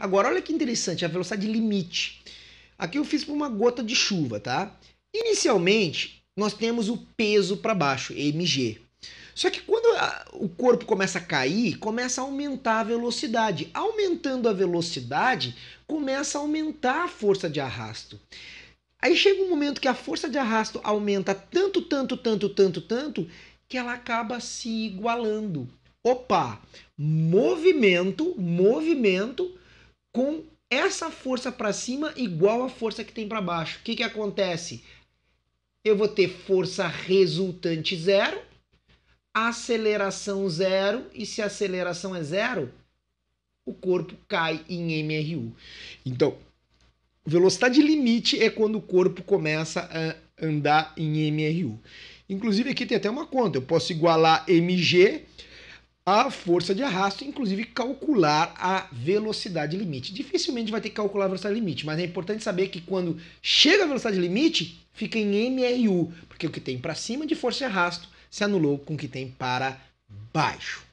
Agora, olha que interessante, a velocidade limite. Aqui eu fiz por uma gota de chuva, tá? Inicialmente, nós temos o peso para baixo, mg. Só que quando a, o corpo começa a cair, começa a aumentar a velocidade. Aumentando a velocidade, começa a aumentar a força de arrasto. Aí chega um momento que a força de arrasto aumenta tanto, tanto, tanto, tanto, tanto, que ela acaba se igualando. Opa! Movimento, movimento com essa força para cima igual a força que tem para baixo. O que, que acontece? Eu vou ter força resultante zero, aceleração zero, e se a aceleração é zero, o corpo cai em MRU. Então, velocidade limite é quando o corpo começa a andar em MRU. Inclusive, aqui tem até uma conta, eu posso igualar mg a força de arrasto, inclusive calcular a velocidade limite. Dificilmente vai ter que calcular a velocidade limite, mas é importante saber que quando chega a velocidade limite, fica em MRU, porque o que tem para cima de força de arrasto se anulou com o que tem para baixo.